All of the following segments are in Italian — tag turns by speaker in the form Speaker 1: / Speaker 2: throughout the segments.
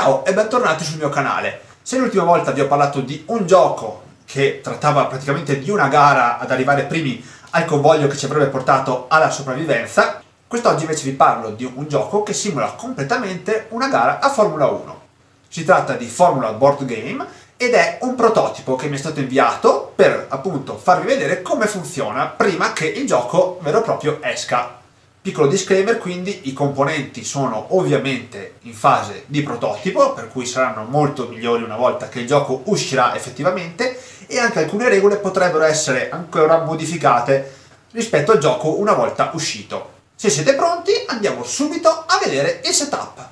Speaker 1: Ciao e bentornati sul mio canale. Se l'ultima volta vi ho parlato di un gioco che trattava praticamente di una gara ad arrivare primi al convoglio che ci avrebbe portato alla sopravvivenza, quest'oggi invece vi parlo di un gioco che simula completamente una gara a Formula 1. Si tratta di Formula Board Game ed è un prototipo che mi è stato inviato per appunto farvi vedere come funziona prima che il gioco vero e proprio esca Piccolo disclaimer quindi, i componenti sono ovviamente in fase di prototipo, per cui saranno molto migliori una volta che il gioco uscirà effettivamente, e anche alcune regole potrebbero essere ancora modificate rispetto al gioco una volta uscito. Se siete pronti andiamo subito a vedere il setup.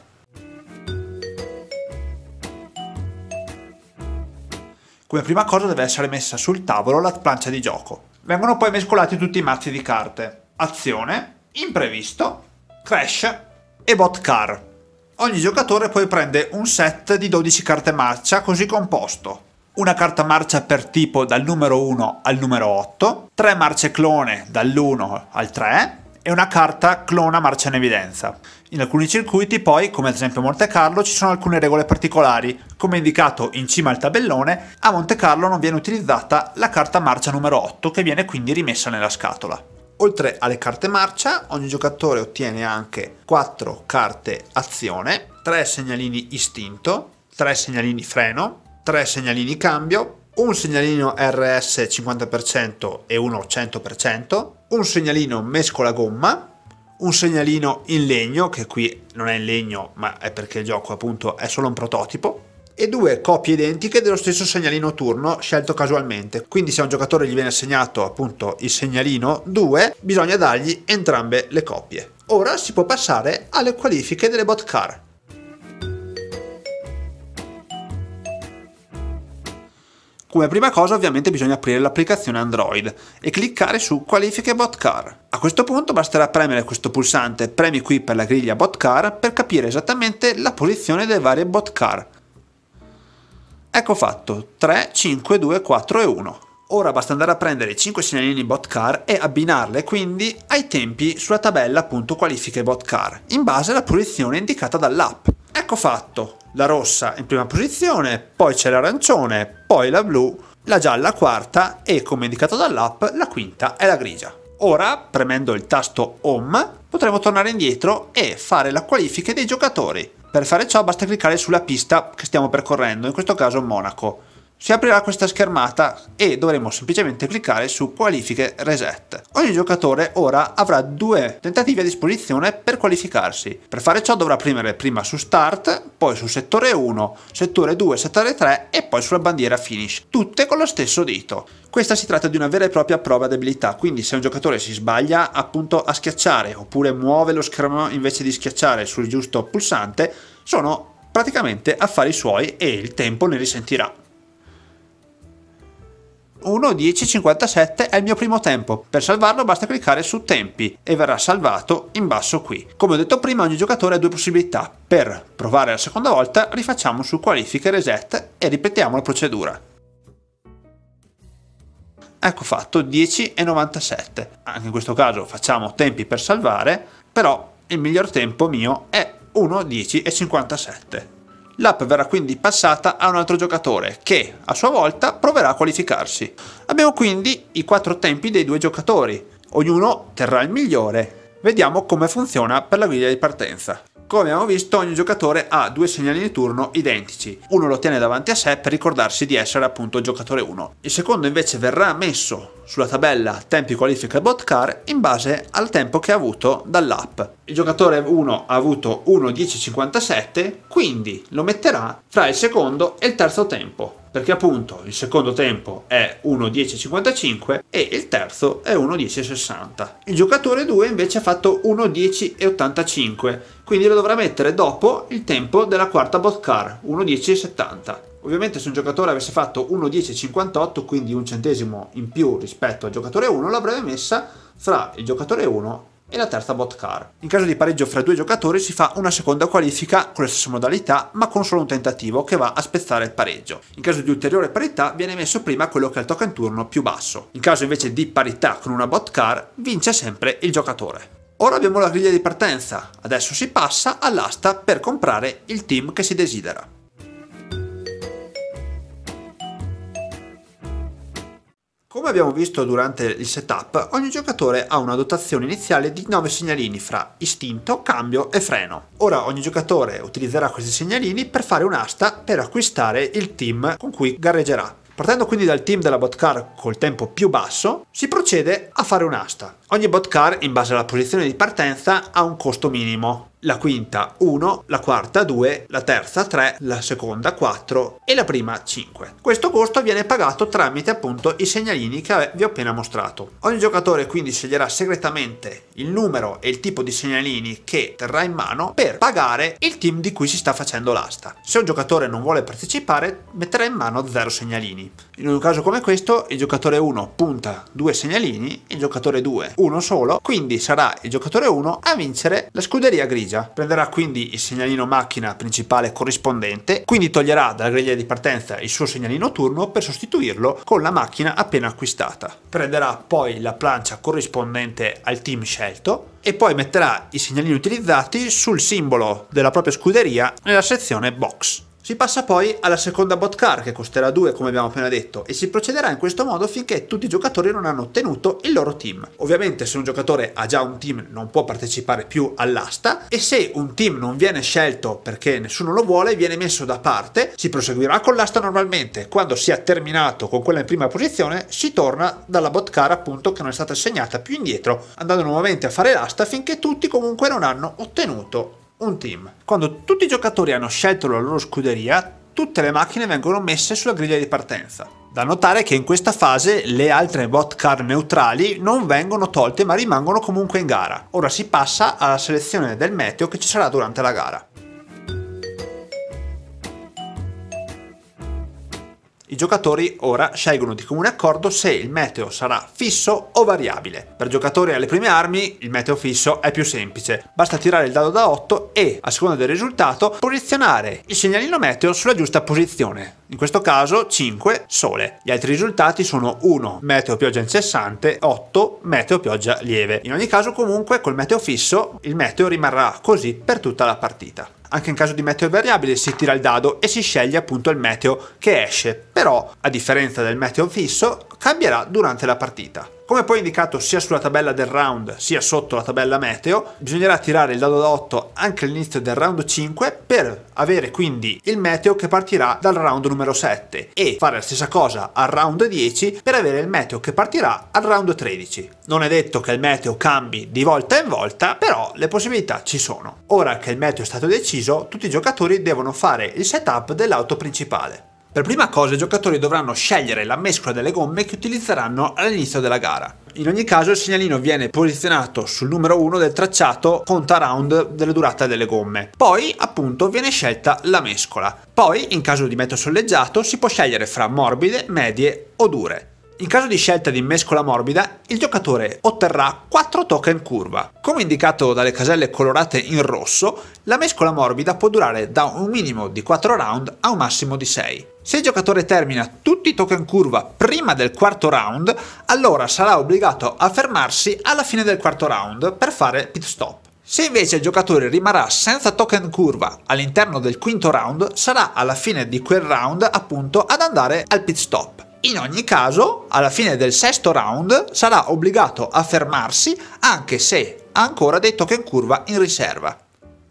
Speaker 1: Come prima cosa deve essere messa sul tavolo la plancia di gioco. Vengono poi mescolati tutti i mazzi di carte. Azione, imprevisto, crash e bot car. Ogni giocatore poi prende un set di 12 carte marcia così composto. Una carta marcia per tipo dal numero 1 al numero 8, tre marce clone dall'1 al 3 e una carta clona marcia in evidenza. In alcuni circuiti poi, come ad esempio Monte Carlo, ci sono alcune regole particolari. Come indicato in cima al tabellone, a Monte Carlo non viene utilizzata la carta marcia numero 8 che viene quindi rimessa nella scatola. Oltre alle carte marcia, ogni giocatore ottiene anche 4 carte azione, 3 segnalini istinto, 3 segnalini freno, 3 segnalini cambio, un segnalino RS 50% e uno 100%, un segnalino mescola gomma, un segnalino in legno, che qui non è in legno ma è perché il gioco appunto è solo un prototipo, e due copie identiche dello stesso segnalino turno scelto casualmente. Quindi se a un giocatore gli viene assegnato appunto il segnalino 2, bisogna dargli entrambe le copie. Ora si può passare alle qualifiche delle bot car. Come prima cosa ovviamente bisogna aprire l'applicazione Android e cliccare su Qualifiche Bot Car. A questo punto basterà premere questo pulsante Premi qui per la griglia Bot Car per capire esattamente la posizione delle varie bot car. Ecco fatto, 3, 5, 2, 4 e 1. Ora basta andare a prendere i 5 segnalini bot car e abbinarle quindi ai tempi sulla tabella appunto qualifiche bot car, in base alla posizione indicata dall'app. Ecco fatto, la rossa in prima posizione, poi c'è l'arancione, poi la blu, la gialla quarta e come indicato dall'app la quinta è la grigia. Ora, premendo il tasto Home, potremo tornare indietro e fare la qualifica dei giocatori. Per fare ciò basta cliccare sulla pista che stiamo percorrendo, in questo caso Monaco si aprirà questa schermata e dovremo semplicemente cliccare su qualifiche reset. Ogni giocatore ora avrà due tentativi a disposizione per qualificarsi. Per fare ciò dovrà premere prima su start, poi su settore 1, settore 2, settore 3 e poi sulla bandiera finish, tutte con lo stesso dito. Questa si tratta di una vera e propria prova d'abilità, quindi se un giocatore si sbaglia appunto a schiacciare oppure muove lo schermo invece di schiacciare sul giusto pulsante, sono praticamente affari suoi e il tempo ne risentirà. 1.10.57 è il mio primo tempo. Per salvarlo basta cliccare su tempi e verrà salvato in basso qui. Come ho detto prima ogni giocatore ha due possibilità. Per provare la seconda volta rifacciamo su qualifiche reset e ripetiamo la procedura. Ecco fatto 10.97. Anche in questo caso facciamo tempi per salvare, però il miglior tempo mio è 1.10.57. L'app verrà quindi passata a un altro giocatore che, a sua volta, proverà a qualificarsi. Abbiamo quindi i quattro tempi dei due giocatori, ognuno terrà il migliore. Vediamo come funziona per la griglia di partenza. Come abbiamo visto ogni giocatore ha due segnali di turno identici, uno lo tiene davanti a sé per ricordarsi di essere appunto il giocatore 1, il secondo invece verrà messo sulla tabella tempi qualifica bot car in base al tempo che ha avuto dall'app. Il giocatore 1 ha avuto 1.10.57, quindi lo metterà fra il secondo e il terzo tempo, perché appunto il secondo tempo è 1.10.55 e il terzo è 1.10.60. Il giocatore 2 invece ha fatto 1.10.85, quindi lo dovrà mettere dopo il tempo della quarta bot car, 1.10.70. Ovviamente se un giocatore avesse fatto 1.10.58, quindi un centesimo in più rispetto al giocatore 1, l'avrebbe messa fra il giocatore 1 e la terza bot car. In caso di pareggio fra due giocatori si fa una seconda qualifica con le stesse modalità ma con solo un tentativo che va a spezzare il pareggio. In caso di ulteriore parità viene messo prima quello che è il token turno più basso. In caso invece di parità con una bot car vince sempre il giocatore. Ora abbiamo la griglia di partenza, adesso si passa all'asta per comprare il team che si desidera. Come abbiamo visto durante il setup, ogni giocatore ha una dotazione iniziale di 9 segnalini fra istinto, cambio e freno. Ora ogni giocatore utilizzerà questi segnalini per fare un'asta per acquistare il team con cui gareggerà. Partendo quindi dal team della bot car col tempo più basso, si procede a fare un'asta. Ogni bot car, in base alla posizione di partenza, ha un costo minimo la quinta 1, la quarta 2, la terza 3, la seconda 4 e la prima 5. Questo costo viene pagato tramite appunto i segnalini che vi ho appena mostrato. Ogni giocatore quindi sceglierà segretamente il numero e il tipo di segnalini che terrà in mano per pagare il team di cui si sta facendo l'asta. Se un giocatore non vuole partecipare metterà in mano 0 segnalini. In un caso come questo il giocatore 1 punta 2 segnalini, il giocatore 2 uno solo, quindi sarà il giocatore 1 a vincere la scuderia grigia grigia. Prenderà quindi il segnalino macchina principale corrispondente, quindi toglierà dalla griglia di partenza il suo segnalino turno per sostituirlo con la macchina appena acquistata. Prenderà poi la plancia corrispondente al team scelto e poi metterà i segnalini utilizzati sul simbolo della propria scuderia nella sezione box. Si passa poi alla seconda bot car che costerà 2 come abbiamo appena detto e si procederà in questo modo finché tutti i giocatori non hanno ottenuto il loro team. Ovviamente se un giocatore ha già un team non può partecipare più all'asta e se un team non viene scelto perché nessuno lo vuole viene messo da parte, si proseguirà con l'asta normalmente, quando si è terminato con quella in prima posizione si torna dalla bot car appunto che non è stata assegnata più indietro andando nuovamente a fare l'asta finché tutti comunque non hanno ottenuto un team. Quando tutti i giocatori hanno scelto la loro scuderia, tutte le macchine vengono messe sulla griglia di partenza. Da notare che in questa fase le altre bot car neutrali non vengono tolte ma rimangono comunque in gara. Ora si passa alla selezione del meteo che ci sarà durante la gara. I giocatori ora scelgono di comune accordo se il meteo sarà fisso o variabile. Per giocatori alle prime armi il meteo fisso è più semplice, basta tirare il dado da 8 e, a seconda del risultato, posizionare il segnalino meteo sulla giusta posizione. In questo caso 5 sole. Gli altri risultati sono 1 meteo pioggia incessante, 8 meteo pioggia lieve. In ogni caso comunque col meteo fisso il meteo rimarrà così per tutta la partita. Anche in caso di meteo variabile si tira il dado e si sceglie appunto il meteo che esce però a differenza del meteo fisso cambierà durante la partita. Come poi indicato sia sulla tabella del round sia sotto la tabella meteo, bisognerà tirare il dado da 8 anche all'inizio del round 5 per avere quindi il meteo che partirà dal round numero 7 e fare la stessa cosa al round 10 per avere il meteo che partirà al round 13. Non è detto che il meteo cambi di volta in volta, però le possibilità ci sono. Ora che il meteo è stato deciso, tutti i giocatori devono fare il setup dell'auto principale. Per prima cosa i giocatori dovranno scegliere la mescola delle gomme che utilizzeranno all'inizio della gara. In ogni caso il segnalino viene posizionato sul numero 1 del tracciato conta round della durata delle gomme. Poi appunto viene scelta la mescola. Poi in caso di metodo solleggiato si può scegliere fra morbide, medie o dure. In caso di scelta di mescola morbida, il giocatore otterrà 4 token curva. Come indicato dalle caselle colorate in rosso, la mescola morbida può durare da un minimo di 4 round a un massimo di 6. Se il giocatore termina tutti i token curva prima del quarto round, allora sarà obbligato a fermarsi alla fine del quarto round per fare pit stop. Se invece il giocatore rimarrà senza token curva all'interno del quinto round, sarà alla fine di quel round appunto ad andare al pit stop. In ogni caso, alla fine del sesto round sarà obbligato a fermarsi anche se ha ancora dei token curva in riserva.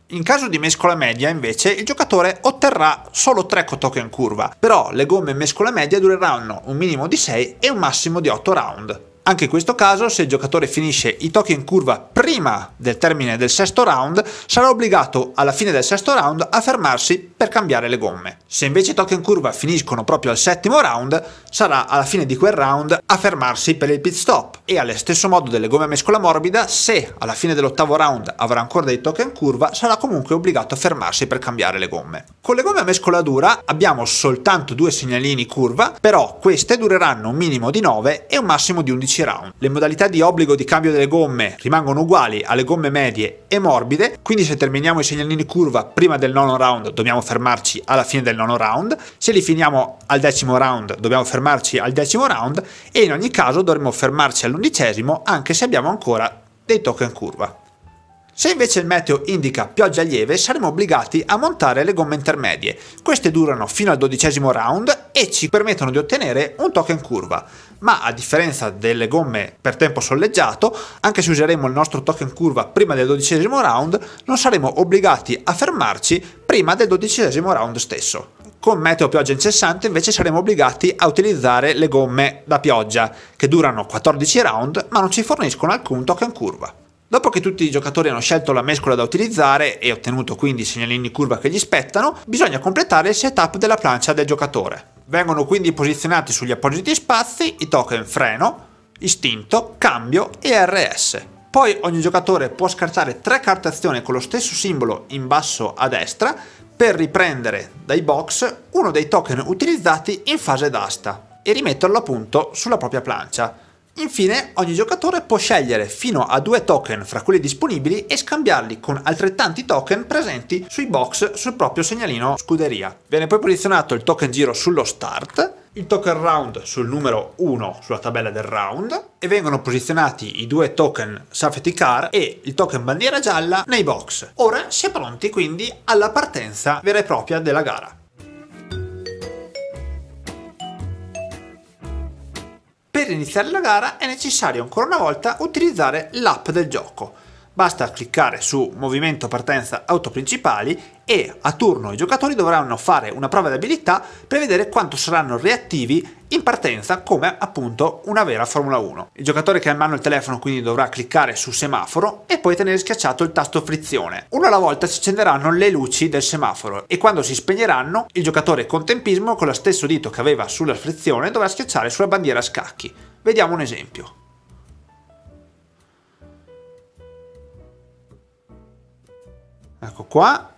Speaker 1: In caso di mescola media invece il giocatore otterrà solo 3 token curva, però le gomme mescola media dureranno un minimo di 6 e un massimo di 8 round. Anche in questo caso, se il giocatore finisce i tocchi in curva prima del termine del sesto round, sarà obbligato alla fine del sesto round a fermarsi per cambiare le gomme. Se invece i tocchi in curva finiscono proprio al settimo round, sarà alla fine di quel round a fermarsi per il pit stop. E allo stesso modo delle gomme a mescola morbida, se alla fine dell'ottavo round avrà ancora dei tocchi in curva, sarà comunque obbligato a fermarsi per cambiare le gomme. Con le gomme a mescola dura abbiamo soltanto due segnalini curva, però queste dureranno un minimo di 9 e un massimo di 11 15 round. Le modalità di obbligo di cambio delle gomme rimangono uguali alle gomme medie e morbide, quindi se terminiamo i segnalini curva prima del nono round dobbiamo fermarci alla fine del nono round, se li finiamo al decimo round dobbiamo fermarci al decimo round e in ogni caso dovremo fermarci all'undicesimo anche se abbiamo ancora dei token curva. Se invece il meteo indica pioggia lieve saremo obbligati a montare le gomme intermedie. Queste durano fino al dodicesimo round e ci permettono di ottenere un token curva. Ma a differenza delle gomme per tempo solleggiato, anche se useremo il nostro token curva prima del dodicesimo round, non saremo obbligati a fermarci prima del dodicesimo round stesso. Con meteo pioggia incessante invece saremo obbligati a utilizzare le gomme da pioggia, che durano 14 round ma non ci forniscono alcun token curva. Dopo che tutti i giocatori hanno scelto la mescola da utilizzare e ottenuto quindi i segnalini curva che gli spettano, bisogna completare il setup della plancia del giocatore. Vengono quindi posizionati sugli appositi spazi i token freno, istinto, cambio e RS. Poi ogni giocatore può scartare tre carte azione con lo stesso simbolo in basso a destra per riprendere dai box uno dei token utilizzati in fase d'asta e rimetterlo appunto sulla propria plancia. Infine, ogni giocatore può scegliere fino a due token fra quelli disponibili e scambiarli con altrettanti token presenti sui box sul proprio segnalino scuderia. Viene poi posizionato il token giro sullo start, il token round sul numero 1 sulla tabella del round e vengono posizionati i due token safety car e il token bandiera gialla nei box. Ora si è pronti quindi alla partenza vera e propria della gara. Per iniziare la gara è necessario ancora una volta utilizzare l'app del gioco. Basta cliccare su Movimento Partenza Auto Principali e a turno i giocatori dovranno fare una prova di abilità per vedere quanto saranno reattivi in partenza come appunto una vera Formula 1. Il giocatore che ha in mano il telefono quindi dovrà cliccare sul semaforo e poi tenere schiacciato il tasto frizione. Una alla volta si accenderanno le luci del semaforo e quando si spegneranno il giocatore con tempismo con lo stesso dito che aveva sulla frizione dovrà schiacciare sulla bandiera a scacchi. Vediamo un esempio. Ecco qua,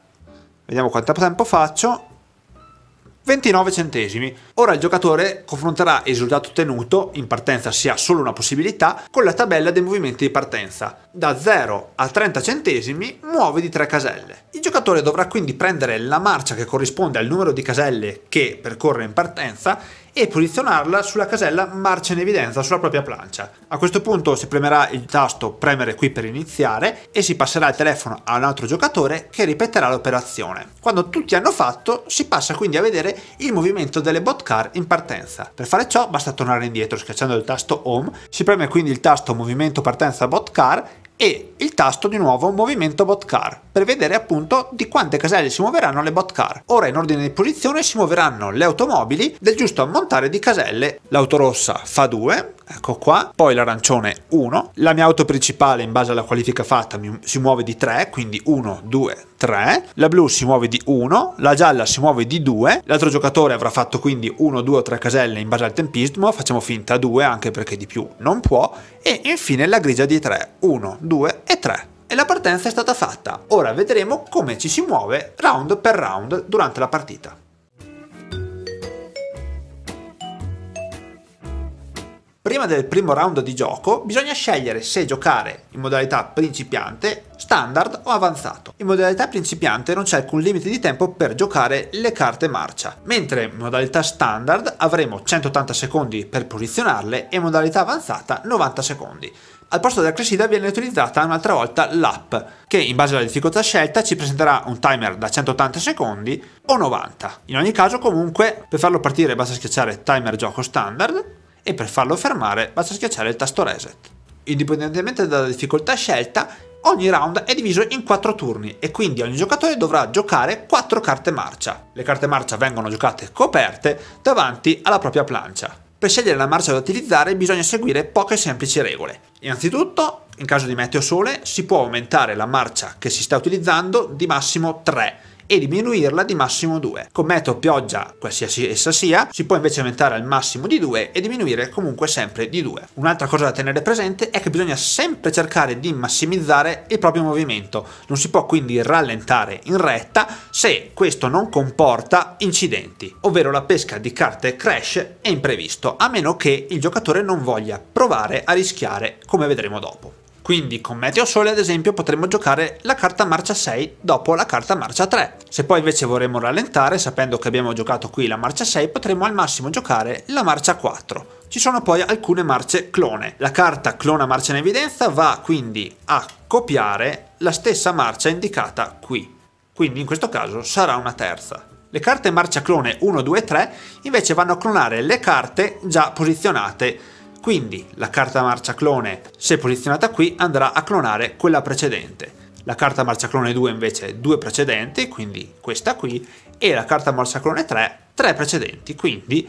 Speaker 1: Vediamo quanto tempo faccio. 29 centesimi. Ora il giocatore confronterà il risultato ottenuto, in partenza si ha solo una possibilità, con la tabella dei movimenti di partenza. Da 0 a 30 centesimi muove di 3 caselle. Il giocatore dovrà quindi prendere la marcia che corrisponde al numero di caselle che percorre in partenza e posizionarla sulla casella marcia in evidenza sulla propria plancia. A questo punto si premerà il tasto premere qui per iniziare e si passerà il telefono a un altro giocatore che ripeterà l'operazione. Quando tutti hanno fatto si passa quindi a vedere il movimento delle bot car in partenza. Per fare ciò basta tornare indietro schiacciando il tasto home, si preme quindi il tasto movimento partenza bot car e il tasto di nuovo movimento bot car per vedere appunto di quante caselle si muoveranno le bot car. Ora in ordine di posizione si muoveranno le automobili del giusto ammontare di caselle. L'auto rossa fa 2, ecco qua, poi l'arancione 1, la mia auto principale in base alla qualifica fatta si muove di 3, quindi 1, 2, 3, la blu si muove di 1, la gialla si muove di 2, l'altro giocatore avrà fatto quindi 1, 2 o 3 caselle in base al tempismo, facciamo finta 2 anche perché di più non può, e infine la grigia di 3, 1, 2 e 3 e la partenza è stata fatta. Ora vedremo come ci si muove round per round durante la partita. prima del primo round di gioco bisogna scegliere se giocare in modalità principiante, standard o avanzato. In modalità principiante non c'è alcun limite di tempo per giocare le carte marcia, mentre in modalità standard avremo 180 secondi per posizionarle e in modalità avanzata 90 secondi. Al posto della crescita viene utilizzata un'altra volta l'app, che in base alla difficoltà scelta ci presenterà un timer da 180 secondi o 90. In ogni caso comunque per farlo partire basta schiacciare timer gioco standard e per farlo fermare basta schiacciare il tasto reset. Indipendentemente dalla difficoltà scelta, ogni round è diviso in 4 turni e quindi ogni giocatore dovrà giocare 4 carte marcia. Le carte marcia vengono giocate coperte davanti alla propria plancia. Per scegliere la marcia da utilizzare bisogna seguire poche semplici regole. Innanzitutto, in caso di meteo sole, si può aumentare la marcia che si sta utilizzando di massimo 3 e diminuirla di massimo 2. Con metodo pioggia, qualsiasi essa sia, si può invece aumentare al massimo di 2 e diminuire comunque sempre di 2. Un'altra cosa da tenere presente è che bisogna sempre cercare di massimizzare il proprio movimento, non si può quindi rallentare in retta se questo non comporta incidenti, ovvero la pesca di carte crash è imprevisto, a meno che il giocatore non voglia provare a rischiare come vedremo dopo. Quindi con Meteo Sole ad esempio potremmo giocare la carta marcia 6 dopo la carta marcia 3. Se poi invece vorremmo rallentare, sapendo che abbiamo giocato qui la marcia 6, potremmo al massimo giocare la marcia 4. Ci sono poi alcune marce clone. La carta clona marcia in evidenza va quindi a copiare la stessa marcia indicata qui. Quindi in questo caso sarà una terza. Le carte marcia clone 1, 2 e 3 invece vanno a clonare le carte già posizionate quindi la carta marcia clone, se posizionata qui, andrà a clonare quella precedente. La carta marcia clone 2 invece due precedenti, quindi questa qui, e la carta marcia clone 3 tre precedenti, quindi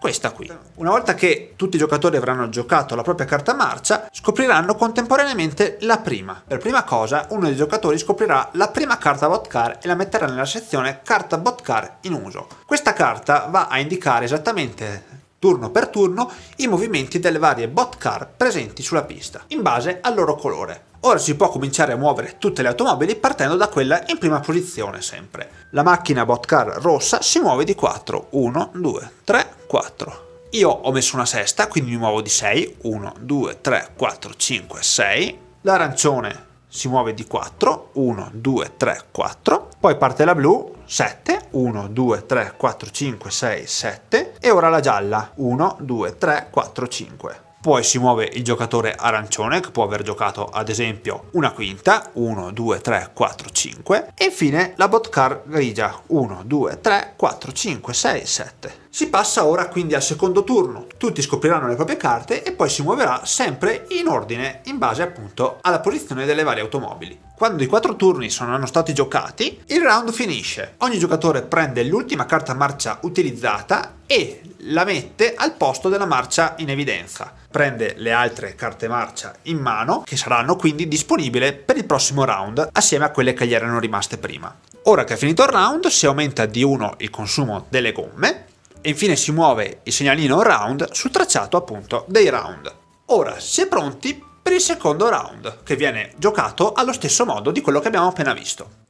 Speaker 1: questa qui. Una volta che tutti i giocatori avranno giocato la propria carta marcia, scopriranno contemporaneamente la prima. Per prima cosa, uno dei giocatori scoprirà la prima carta botcar e la metterà nella sezione carta botcar in uso. Questa carta va a indicare esattamente turno per turno i movimenti delle varie bot car presenti sulla pista, in base al loro colore. Ora si può cominciare a muovere tutte le automobili partendo da quella in prima posizione sempre. La macchina bot car rossa si muove di 4, 1, 2, 3, 4. Io ho messo una sesta, quindi mi muovo di 6, 1, 2, 3, 4, 5, 6. L'arancione si muove di 4, 1, 2, 3, 4. Poi parte la blu, 7, 1, 2, 3, 4, 5, 6, 7 e ora la gialla, 1, 2, 3, 4, 5. Poi si muove il giocatore arancione che può aver giocato ad esempio una quinta, 1, 2, 3, 4, 5 e infine la botcar grigia, 1, 2, 3, 4, 5, 6, 7. Si passa ora quindi al secondo turno, tutti scopriranno le proprie carte e poi si muoverà sempre in ordine in base appunto alla posizione delle varie automobili. Quando i quattro turni sono stati giocati, il round finisce. Ogni giocatore prende l'ultima carta marcia utilizzata e la mette al posto della marcia in evidenza. Prende le altre carte marcia in mano, che saranno quindi disponibili per il prossimo round, assieme a quelle che gli erano rimaste prima. Ora che è finito il round, si aumenta di 1 il consumo delle gomme, e infine si muove il segnalino round sul tracciato appunto dei round. Ora, si è pronti per il secondo round, che viene giocato allo stesso modo di quello che abbiamo appena visto.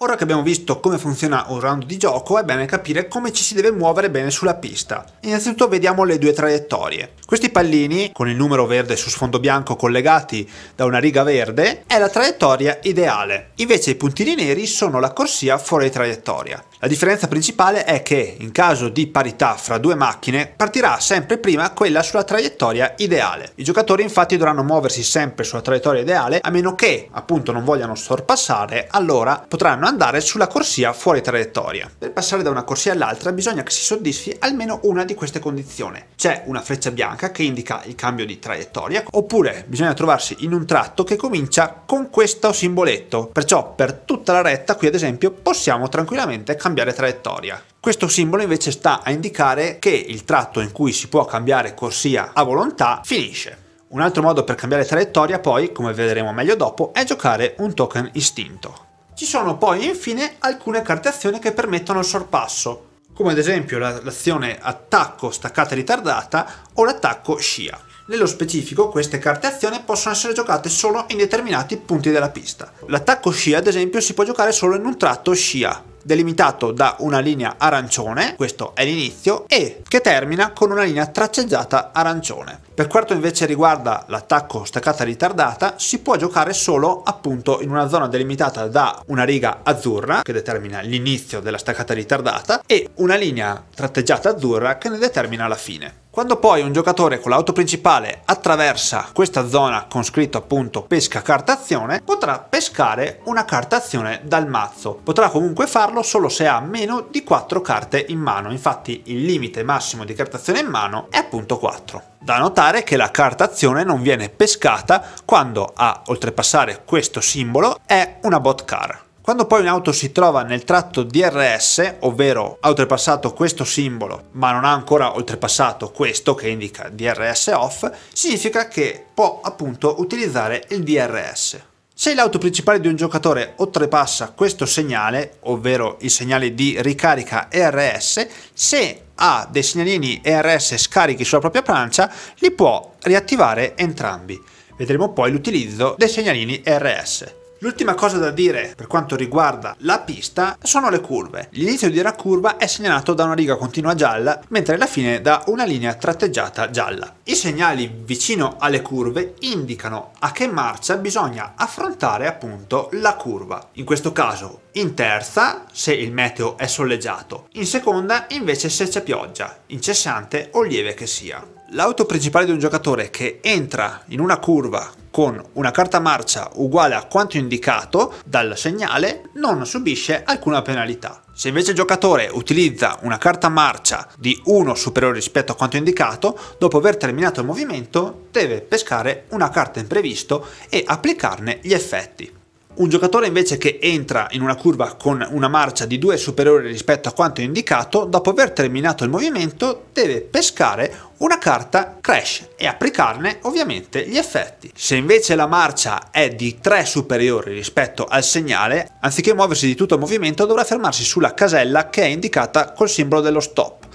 Speaker 1: Ora che abbiamo visto come funziona un round di gioco è bene capire come ci si deve muovere bene sulla pista. Innanzitutto vediamo le due traiettorie. Questi pallini, con il numero verde su sfondo bianco collegati da una riga verde, è la traiettoria ideale. Invece i puntini neri sono la corsia fuori traiettoria. La differenza principale è che, in caso di parità fra due macchine, partirà sempre prima quella sulla traiettoria ideale. I giocatori infatti dovranno muoversi sempre sulla traiettoria ideale, a meno che, appunto, non vogliano sorpassare, allora potranno andare sulla corsia fuori traiettoria. Per passare da una corsia all'altra bisogna che si soddisfi almeno una di queste condizioni. C'è una freccia bianca che indica il cambio di traiettoria, oppure bisogna trovarsi in un tratto che comincia con questo simboletto. Perciò per tutta la retta qui ad esempio possiamo tranquillamente cambiare cambiare traiettoria. Questo simbolo invece sta a indicare che il tratto in cui si può cambiare corsia a volontà finisce. Un altro modo per cambiare traiettoria poi, come vedremo meglio dopo, è giocare un token istinto. Ci sono poi infine alcune carte azione che permettono il sorpasso, come ad esempio l'azione attacco staccata ritardata o l'attacco scia. Nello specifico queste carte azione possono essere giocate solo in determinati punti della pista. L'attacco scia ad esempio si può giocare solo in un tratto scia, delimitato da una linea arancione, questo è l'inizio, e che termina con una linea tracceggiata arancione. Per quanto invece riguarda l'attacco staccata ritardata, si può giocare solo appunto in una zona delimitata da una riga azzurra che determina l'inizio della staccata ritardata e una linea tratteggiata azzurra che ne determina la fine. Quando poi un giocatore con l'auto principale attraversa questa zona con scritto appunto pesca carta azione, potrà pescare una carta azione dal mazzo. Potrà comunque farlo solo se ha meno di 4 carte in mano, infatti il limite massimo di carta azione in mano è appunto 4. Da notare che la carta azione non viene pescata quando a oltrepassare questo simbolo è una bot car. Quando poi un'auto si trova nel tratto DRS, ovvero ha oltrepassato questo simbolo ma non ha ancora oltrepassato questo che indica DRS off, significa che può appunto utilizzare il DRS. Se l'auto principale di un giocatore oltrepassa questo segnale, ovvero il segnale di ricarica ERS, se ha dei segnalini ERS scarichi sulla propria plancia, li può riattivare entrambi. Vedremo poi l'utilizzo dei segnalini ERS. L'ultima cosa da dire per quanto riguarda la pista sono le curve. L'inizio di una curva è segnalato da una riga continua gialla, mentre la fine da una linea tratteggiata gialla. I segnali vicino alle curve indicano a che marcia bisogna affrontare appunto la curva. In questo caso in terza se il meteo è soleggiato, in seconda invece se c'è pioggia, incessante o lieve che sia. L'auto principale di un giocatore che entra in una curva con una carta marcia uguale a quanto indicato dal segnale non subisce alcuna penalità. Se invece il giocatore utilizza una carta marcia di 1 superiore rispetto a quanto indicato, dopo aver terminato il movimento deve pescare una carta imprevisto e applicarne gli effetti. Un giocatore invece che entra in una curva con una marcia di 2 superiore rispetto a quanto indicato, dopo aver terminato il movimento, deve pescare una carta crash e applicarne ovviamente gli effetti. Se invece la marcia è di 3 superiori rispetto al segnale, anziché muoversi di tutto il movimento dovrà fermarsi sulla casella che è indicata col simbolo dello stop.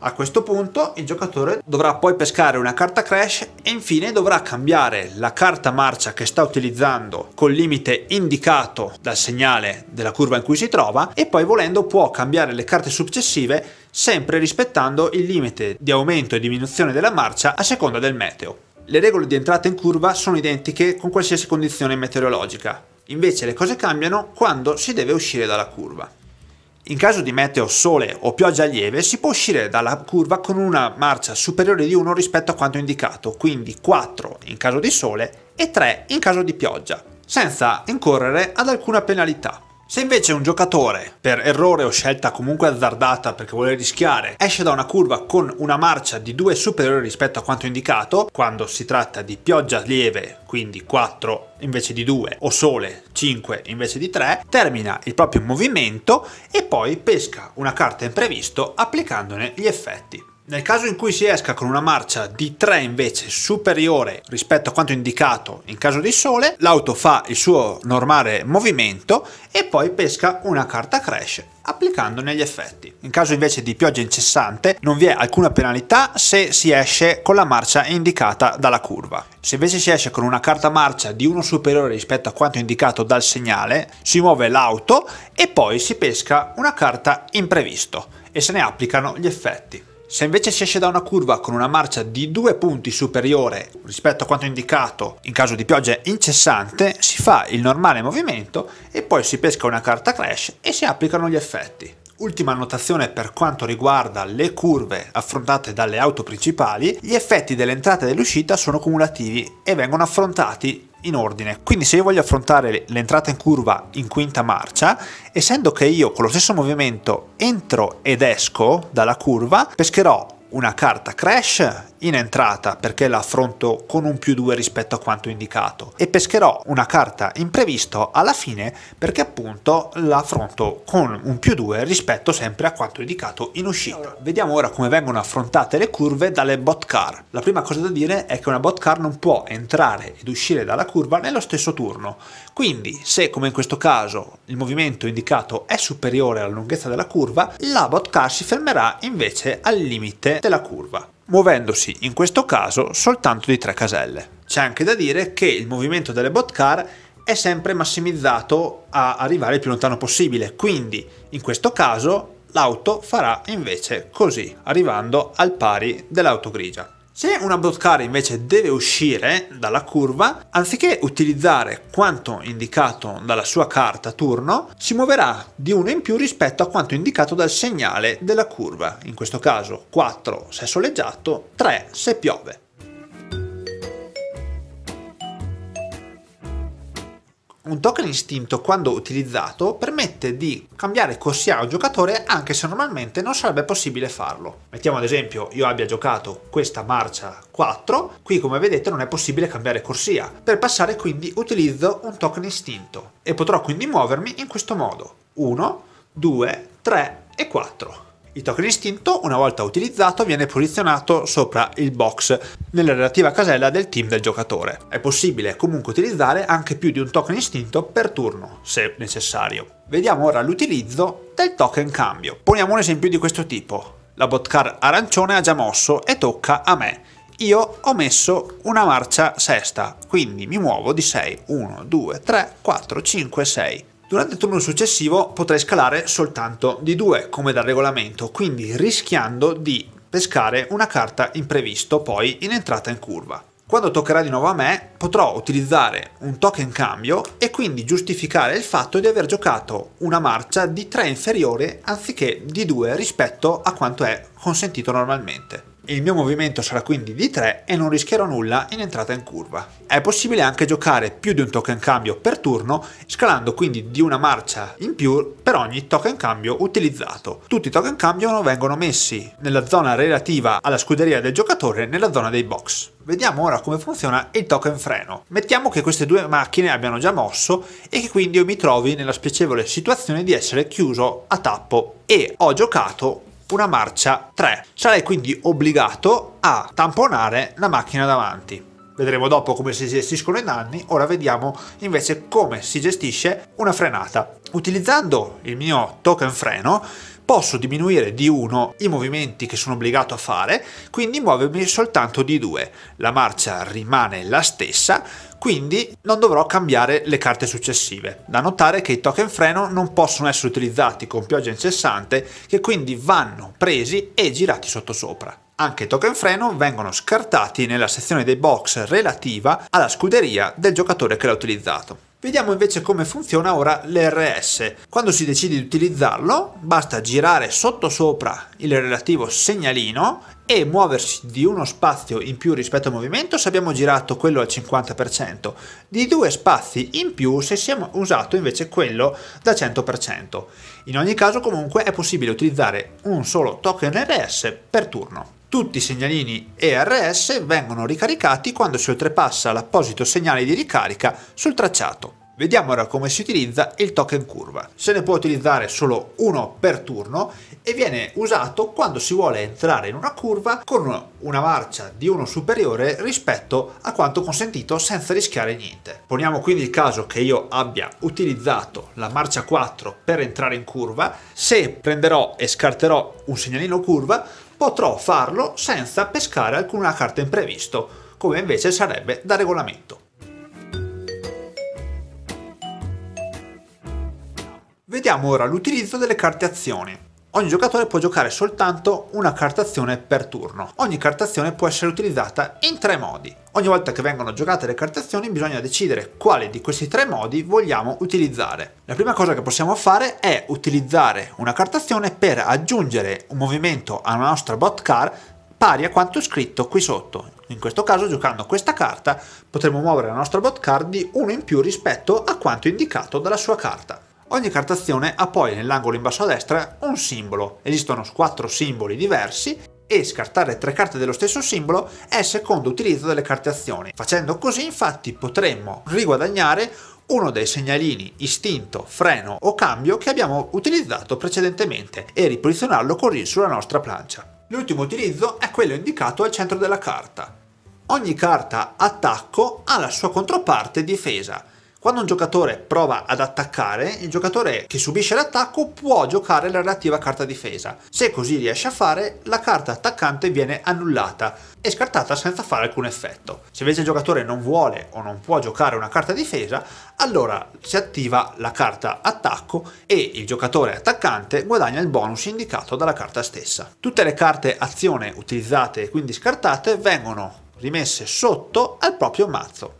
Speaker 1: A questo punto il giocatore dovrà poi pescare una carta crash e infine dovrà cambiare la carta marcia che sta utilizzando col limite indicato dal segnale della curva in cui si trova e poi volendo può cambiare le carte successive sempre rispettando il limite di aumento e diminuzione della marcia a seconda del meteo. Le regole di entrata in curva sono identiche con qualsiasi condizione meteorologica, invece le cose cambiano quando si deve uscire dalla curva. In caso di meteo, sole o pioggia lieve si può uscire dalla curva con una marcia superiore di 1 rispetto a quanto indicato, quindi 4 in caso di sole e 3 in caso di pioggia, senza incorrere ad alcuna penalità. Se invece un giocatore, per errore o scelta comunque azzardata perché vuole rischiare, esce da una curva con una marcia di 2 superiore rispetto a quanto indicato, quando si tratta di pioggia lieve, quindi 4 invece di 2, o sole 5 invece di 3, termina il proprio movimento e poi pesca una carta imprevisto applicandone gli effetti. Nel caso in cui si esca con una marcia di 3 invece superiore rispetto a quanto indicato in caso di sole, l'auto fa il suo normale movimento e poi pesca una carta crash applicandone gli effetti. In caso invece di pioggia incessante non vi è alcuna penalità se si esce con la marcia indicata dalla curva. Se invece si esce con una carta marcia di 1 superiore rispetto a quanto indicato dal segnale, si muove l'auto e poi si pesca una carta imprevisto e se ne applicano gli effetti. Se invece si esce da una curva con una marcia di due punti superiore rispetto a quanto indicato in caso di pioggia incessante, si fa il normale movimento e poi si pesca una carta crash e si applicano gli effetti. Ultima annotazione per quanto riguarda le curve affrontate dalle auto principali, gli effetti dell'entrata e dell'uscita sono cumulativi e vengono affrontati in ordine. Quindi se io voglio affrontare l'entrata in curva in quinta marcia, essendo che io con lo stesso movimento entro ed esco dalla curva, pescherò una carta crash in entrata perché la affronto con un più 2 rispetto a quanto indicato e pescherò una carta imprevisto alla fine perché appunto la affronto con un più 2 rispetto sempre a quanto indicato in uscita. Vediamo ora come vengono affrontate le curve dalle bot car. La prima cosa da dire è che una bot car non può entrare ed uscire dalla curva nello stesso turno, quindi se come in questo caso il movimento indicato è superiore alla lunghezza della curva, la bot car si fermerà invece al limite della curva muovendosi in questo caso soltanto di tre caselle. C'è anche da dire che il movimento delle bot car è sempre massimizzato a arrivare il più lontano possibile, quindi in questo caso l'auto farà invece così, arrivando al pari dell'auto grigia. Se una broadcar invece deve uscire dalla curva, anziché utilizzare quanto indicato dalla sua carta turno, si muoverà di uno in più rispetto a quanto indicato dal segnale della curva, in questo caso 4 se soleggiato, 3 se piove. Un token istinto, quando utilizzato, permette di cambiare corsia al giocatore anche se normalmente non sarebbe possibile farlo. Mettiamo ad esempio io abbia giocato questa marcia 4, qui come vedete non è possibile cambiare corsia. Per passare quindi utilizzo un token istinto e potrò quindi muovermi in questo modo. 1, 2, 3 e 4. Il token istinto, una volta utilizzato, viene posizionato sopra il box nella relativa casella del team del giocatore. È possibile comunque utilizzare anche più di un token istinto per turno, se necessario. Vediamo ora l'utilizzo del token cambio. Poniamo un esempio di questo tipo. La botcar arancione ha già mosso e tocca a me. Io ho messo una marcia sesta, quindi mi muovo di 6. 1, 2, 3, 4, 5, 6. Durante il turno successivo potrei scalare soltanto di 2 come dal regolamento, quindi rischiando di pescare una carta imprevisto poi in entrata in curva. Quando toccherà di nuovo a me potrò utilizzare un token cambio e quindi giustificare il fatto di aver giocato una marcia di 3 inferiore anziché di 2 rispetto a quanto è consentito normalmente. Il mio movimento sarà quindi di 3 e non rischierò nulla in entrata in curva. È possibile anche giocare più di un token cambio per turno, scalando quindi di una marcia in più per ogni token cambio utilizzato. Tutti i token cambio vengono messi nella zona relativa alla scuderia del giocatore nella zona dei box. Vediamo ora come funziona il token freno. Mettiamo che queste due macchine abbiano già mosso e che quindi io mi trovi nella spiacevole situazione di essere chiuso a tappo e ho giocato una marcia 3. Sarai quindi obbligato a tamponare la macchina davanti. Vedremo dopo come si gestiscono i danni, ora vediamo invece come si gestisce una frenata. Utilizzando il mio token freno posso diminuire di 1 i movimenti che sono obbligato a fare, quindi muovermi soltanto di 2. La marcia rimane la stessa, quindi non dovrò cambiare le carte successive. Da notare che i token freno non possono essere utilizzati con pioggia incessante, che quindi vanno presi e girati sottosopra. Anche i token freno vengono scartati nella sezione dei box relativa alla scuderia del giocatore che l'ha utilizzato. Vediamo invece come funziona ora l'RS. Quando si decide di utilizzarlo, basta girare sotto sopra il relativo segnalino e muoversi di uno spazio in più rispetto al movimento se abbiamo girato quello al 50%, di due spazi in più se siamo usato invece quello da 100%. In ogni caso comunque è possibile utilizzare un solo token RS per turno. Tutti i segnalini ERS vengono ricaricati quando si oltrepassa l'apposito segnale di ricarica sul tracciato. Vediamo ora come si utilizza il token curva. Se ne può utilizzare solo uno per turno e viene usato quando si vuole entrare in una curva con una marcia di uno superiore rispetto a quanto consentito senza rischiare niente. Poniamo quindi il caso che io abbia utilizzato la marcia 4 per entrare in curva, se prenderò e scarterò un segnalino curva potrò farlo senza pescare alcuna carta imprevisto, come invece sarebbe da regolamento. Vediamo ora l'utilizzo delle carte azione. Ogni giocatore può giocare soltanto una cartazione per turno. Ogni cartazione può essere utilizzata in tre modi. Ogni volta che vengono giocate le cartazioni bisogna decidere quale di questi tre modi vogliamo utilizzare. La prima cosa che possiamo fare è utilizzare una cartazione per aggiungere un movimento alla nostra bot car pari a quanto scritto qui sotto. In questo caso giocando questa carta potremo muovere la nostra bot car di uno in più rispetto a quanto indicato dalla sua carta. Ogni cartazione ha poi nell'angolo in basso a destra un simbolo. Esistono quattro simboli diversi e scartare tre carte dello stesso simbolo è il secondo utilizzo delle carte azioni. Facendo così infatti potremmo riguadagnare uno dei segnalini istinto, freno o cambio che abbiamo utilizzato precedentemente e riposizionarlo così sulla nostra plancia. L'ultimo utilizzo è quello indicato al centro della carta. Ogni carta attacco ha la sua controparte difesa quando un giocatore prova ad attaccare, il giocatore che subisce l'attacco può giocare la relativa carta difesa. Se così riesce a fare, la carta attaccante viene annullata e scartata senza fare alcun effetto. Se invece il giocatore non vuole o non può giocare una carta difesa, allora si attiva la carta attacco e il giocatore attaccante guadagna il bonus indicato dalla carta stessa. Tutte le carte azione utilizzate e quindi scartate vengono rimesse sotto al proprio mazzo.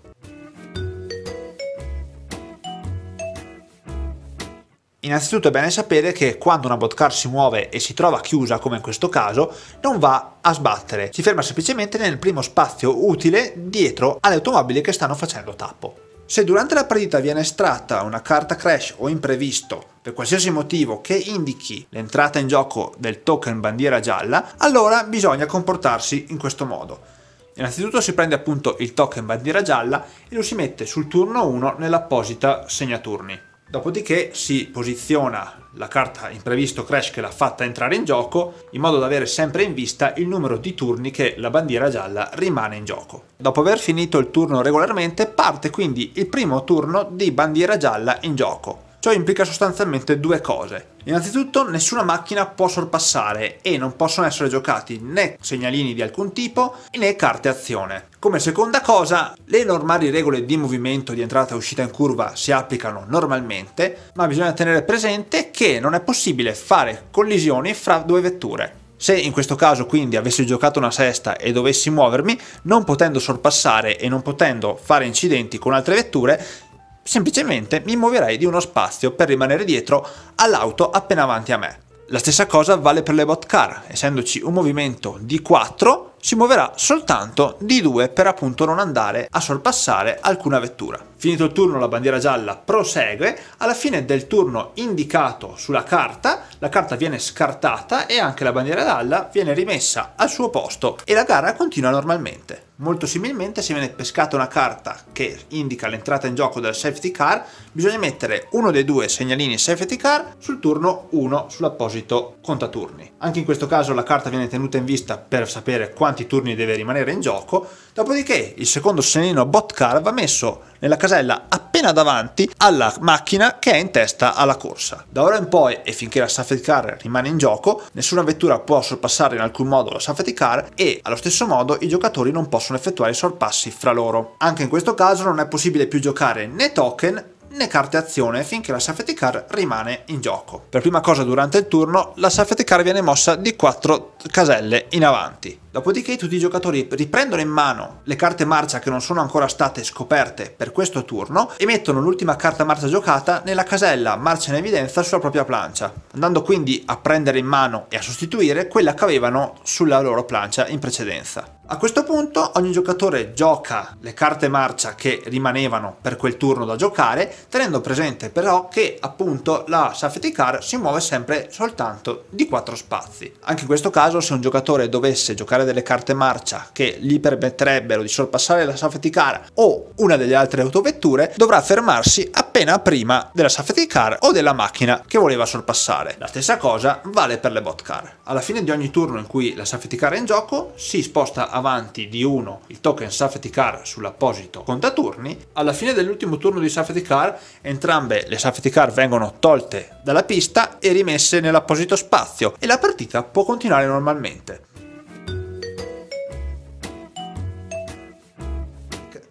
Speaker 1: Innanzitutto è bene sapere che quando una botcar si muove e si trova chiusa, come in questo caso, non va a sbattere, si ferma semplicemente nel primo spazio utile dietro alle automobili che stanno facendo tappo. Se durante la partita viene estratta una carta crash o imprevisto, per qualsiasi motivo che indichi l'entrata in gioco del token bandiera gialla, allora bisogna comportarsi in questo modo. Innanzitutto si prende appunto il token bandiera gialla e lo si mette sul turno 1 nell'apposita segnaturni. Dopodiché si posiziona la carta imprevisto Crash che l'ha fatta entrare in gioco in modo da avere sempre in vista il numero di turni che la bandiera gialla rimane in gioco. Dopo aver finito il turno regolarmente parte quindi il primo turno di bandiera gialla in gioco Ciò implica sostanzialmente due cose. Innanzitutto nessuna macchina può sorpassare e non possono essere giocati né segnalini di alcun tipo né carte azione. Come seconda cosa, le normali regole di movimento di entrata e uscita in curva si applicano normalmente, ma bisogna tenere presente che non è possibile fare collisioni fra due vetture. Se in questo caso quindi avessi giocato una sesta e dovessi muovermi, non potendo sorpassare e non potendo fare incidenti con altre vetture, semplicemente mi muoverei di uno spazio per rimanere dietro all'auto appena avanti a me. La stessa cosa vale per le bot car, essendoci un movimento di 4 si muoverà soltanto di 2 per appunto non andare a sorpassare alcuna vettura. Finito il turno la bandiera gialla prosegue, alla fine del turno indicato sulla carta la carta viene scartata e anche la bandiera gialla viene rimessa al suo posto e la gara continua normalmente. Molto similmente se viene pescata una carta che indica l'entrata in gioco del safety car, bisogna mettere uno dei due segnalini safety car sul turno 1 sull'apposito contaturni. Anche in questo caso la carta viene tenuta in vista per sapere quanti turni deve rimanere in gioco, dopodiché il secondo segnalino bot car va messo nella casella appena davanti alla macchina che è in testa alla corsa. Da ora in poi e finché la safety car rimane in gioco, nessuna vettura può sorpassare in alcun modo la safety car e allo stesso modo i giocatori non possono effettuare sorpassi fra loro. Anche in questo caso non è possibile più giocare né token né carte azione finché la safety car rimane in gioco. Per prima cosa durante il turno la safety car viene mossa di 4 caselle in avanti. Dopodiché tutti i giocatori riprendono in mano le carte marcia che non sono ancora state scoperte per questo turno e mettono l'ultima carta marcia giocata nella casella marcia in evidenza sulla propria plancia, andando quindi a prendere in mano e a sostituire quella che avevano sulla loro plancia in precedenza. A questo punto ogni giocatore gioca le carte marcia che rimanevano per quel turno da giocare, tenendo presente però che appunto la safety car si muove sempre soltanto di 4 spazi. Anche in questo caso se un giocatore dovesse giocare delle carte marcia che gli permetterebbero di sorpassare la safety car o una delle altre autovetture, dovrà fermarsi appena prima della safety car o della macchina che voleva sorpassare. La stessa cosa vale per le bot car. Alla fine di ogni turno in cui la safety car è in gioco, si sposta avanti di uno il token safety car sull'apposito contaturni. Alla fine dell'ultimo turno di safety car, entrambe le safety car vengono tolte dalla pista e rimesse nell'apposito spazio e la partita può continuare normalmente.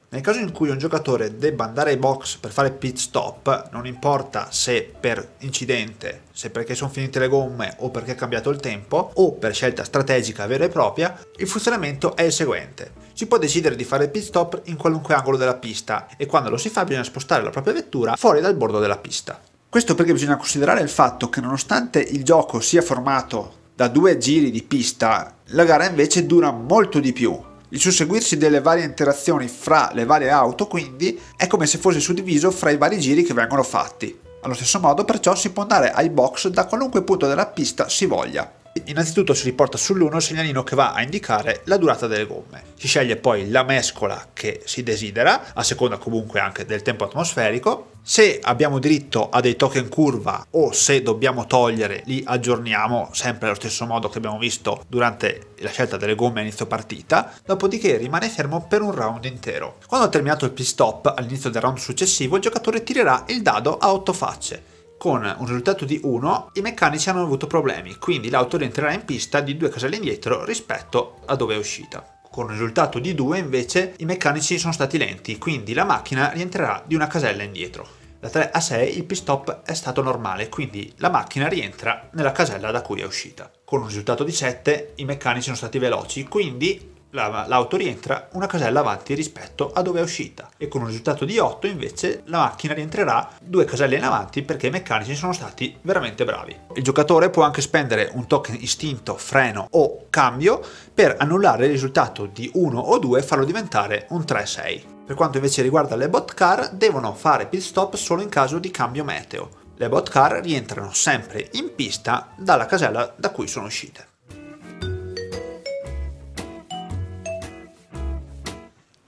Speaker 1: Nel caso in cui un giocatore debba andare ai box per fare pit stop, non importa se per incidente, se perché sono finite le gomme o perché è cambiato il tempo, o per scelta strategica vera e propria, il funzionamento è il seguente. Si può decidere di fare pit stop in qualunque angolo della pista e quando lo si fa bisogna spostare la propria vettura fuori dal bordo della pista. Questo perché bisogna considerare il fatto che nonostante il gioco sia formato da due giri di pista, la gara invece dura molto di più il susseguirsi delle varie interazioni fra le varie auto quindi è come se fosse suddiviso fra i vari giri che vengono fatti. Allo stesso modo perciò si può andare ai box da qualunque punto della pista si voglia. Innanzitutto si riporta sull'1 il segnalino che va a indicare la durata delle gomme. Si sceglie poi la mescola che si desidera, a seconda comunque anche del tempo atmosferico. Se abbiamo diritto a dei token curva o se dobbiamo togliere, li aggiorniamo sempre allo stesso modo che abbiamo visto durante la scelta delle gomme a inizio partita, dopodiché rimane fermo per un round intero. Quando ha terminato il pit stop all'inizio del round successivo, il giocatore tirerà il dado a 8 facce con un risultato di 1 i meccanici hanno avuto problemi, quindi l'auto rientrerà in pista di due caselle indietro rispetto a dove è uscita. Con un risultato di 2 invece i meccanici sono stati lenti, quindi la macchina rientrerà di una casella indietro. Da 3 a 6 il pit stop è stato normale, quindi la macchina rientra nella casella da cui è uscita. Con un risultato di 7 i meccanici sono stati veloci, quindi l'auto rientra una casella avanti rispetto a dove è uscita e con un risultato di 8 invece la macchina rientrerà due caselle in avanti perché i meccanici sono stati veramente bravi. Il giocatore può anche spendere un token istinto, freno o cambio per annullare il risultato di 1 o 2 e farlo diventare un 3-6. Per quanto invece riguarda le bot car devono fare pit stop solo in caso di cambio meteo. Le bot car rientrano sempre in pista dalla casella da cui sono uscite.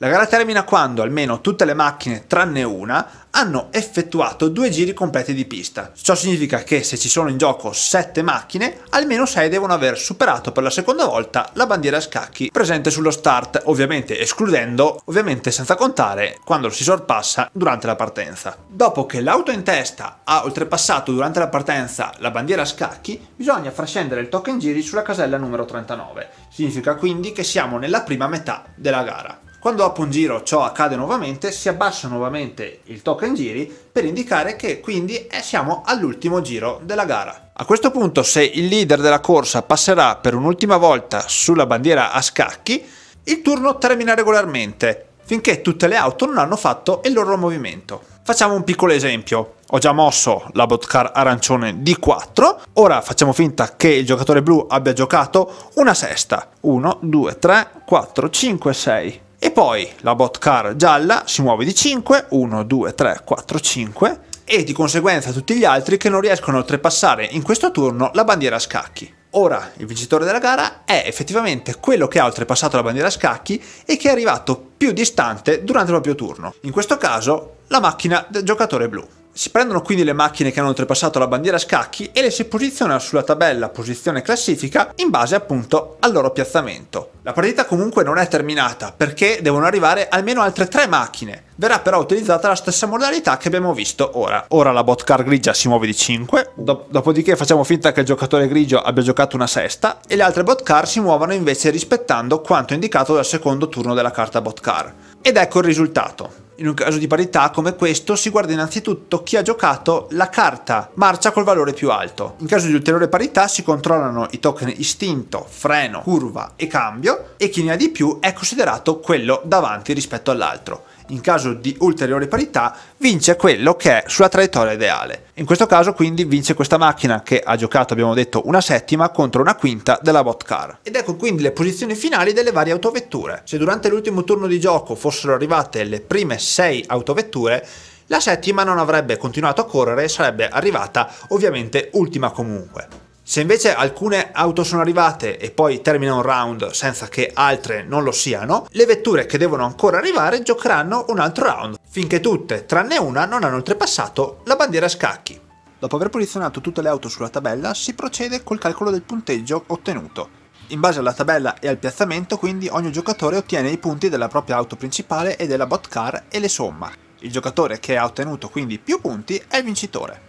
Speaker 1: La gara termina quando almeno tutte le macchine, tranne una, hanno effettuato due giri completi di pista. Ciò significa che se ci sono in gioco sette macchine, almeno sei devono aver superato per la seconda volta la bandiera a scacchi presente sullo start, ovviamente escludendo, ovviamente senza contare quando si sorpassa durante la partenza. Dopo che l'auto in testa ha oltrepassato durante la partenza la bandiera a scacchi, bisogna far scendere il token giri sulla casella numero 39. Significa quindi che siamo nella prima metà della gara. Quando dopo un giro ciò accade nuovamente, si abbassa nuovamente il token giri per indicare che quindi eh, siamo all'ultimo giro della gara. A questo punto se il leader della corsa passerà per un'ultima volta sulla bandiera a scacchi, il turno termina regolarmente, finché tutte le auto non hanno fatto il loro movimento. Facciamo un piccolo esempio. Ho già mosso la botcar arancione d 4, ora facciamo finta che il giocatore blu abbia giocato una sesta. 1, 2, 3, 4, 5, 6. E poi la bot car gialla si muove di 5, 1, 2, 3, 4, 5 e di conseguenza tutti gli altri che non riescono a oltrepassare in questo turno la bandiera a scacchi. Ora, il vincitore della gara è effettivamente quello che ha oltrepassato la bandiera a scacchi e che è arrivato più distante durante il proprio turno, in questo caso la macchina del giocatore blu. Si prendono quindi le macchine che hanno oltrepassato la bandiera a scacchi e le si posizionano sulla tabella posizione classifica in base appunto al loro piazzamento. La partita comunque non è terminata perché devono arrivare almeno altre tre macchine. Verrà però utilizzata la stessa modalità che abbiamo visto ora. Ora la bot car grigia si muove di 5, do dopodiché facciamo finta che il giocatore grigio abbia giocato una sesta e le altre bot car si muovono invece rispettando quanto indicato dal secondo turno della carta bot car. Ed ecco il risultato in un caso di parità come questo si guarda innanzitutto chi ha giocato la carta marcia col valore più alto. In caso di ulteriore parità si controllano i token istinto, freno, curva e cambio e chi ne ha di più è considerato quello davanti rispetto all'altro in caso di ulteriore parità, vince quello che è sulla traiettoria ideale. In questo caso quindi vince questa macchina che ha giocato, abbiamo detto, una settima contro una quinta della bot car. Ed ecco quindi le posizioni finali delle varie autovetture. Se durante l'ultimo turno di gioco fossero arrivate le prime 6 autovetture, la settima non avrebbe continuato a correre e sarebbe arrivata ovviamente ultima comunque. Se invece alcune auto sono arrivate e poi termina un round senza che altre non lo siano, le vetture che devono ancora arrivare giocheranno un altro round, finché tutte, tranne una, non hanno oltrepassato la bandiera a scacchi. Dopo aver posizionato tutte le auto sulla tabella, si procede col calcolo del punteggio ottenuto. In base alla tabella e al piazzamento, quindi, ogni giocatore ottiene i punti della propria auto principale e della bot car e le somma. Il giocatore che ha ottenuto quindi più punti è il vincitore.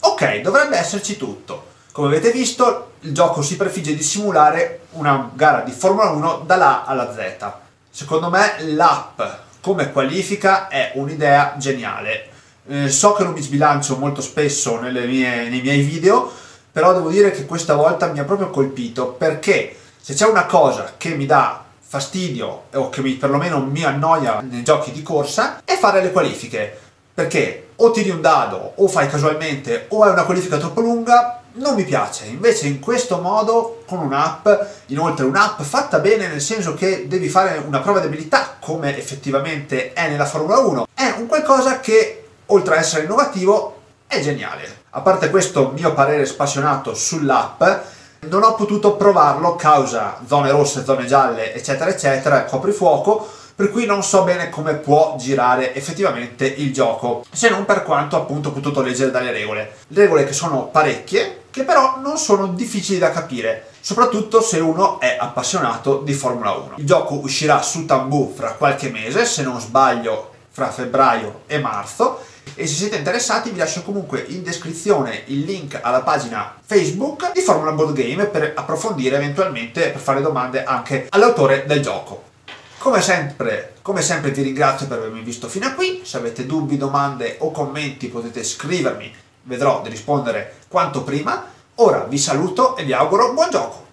Speaker 1: Ok, dovrebbe esserci tutto. Come avete visto, il gioco si prefigge di simulare una gara di Formula 1 dall'A A alla Z. Secondo me l'app come qualifica è un'idea geniale. Eh, so che non mi sbilancio molto spesso mie, nei miei video, però devo dire che questa volta mi ha proprio colpito perché se c'è una cosa che mi dà fastidio o che mi, perlomeno mi annoia nei giochi di corsa è fare le qualifiche perché o tiri un dado o fai casualmente o hai una qualifica troppo lunga, non mi piace. Invece in questo modo, con un'app, inoltre un'app fatta bene nel senso che devi fare una prova di abilità, come effettivamente è nella Formula 1, è un qualcosa che, oltre a essere innovativo, è geniale. A parte questo mio parere spassionato sull'app, non ho potuto provarlo causa zone rosse, zone gialle, eccetera, eccetera, coprifuoco, per cui non so bene come può girare effettivamente il gioco, se non per quanto appunto ho potuto leggere dalle regole. Regole che sono parecchie, che però non sono difficili da capire, soprattutto se uno è appassionato di Formula 1. Il gioco uscirà su Tambu fra qualche mese, se non sbaglio fra febbraio e marzo, e se siete interessati vi lascio comunque in descrizione il link alla pagina Facebook di Formula Board Game per approfondire eventualmente, per fare domande anche all'autore del gioco. Come sempre, come sempre ti ringrazio per avermi visto fino a qui, se avete dubbi, domande o commenti potete scrivermi, vedrò di rispondere quanto prima. Ora vi saluto e vi auguro buon gioco!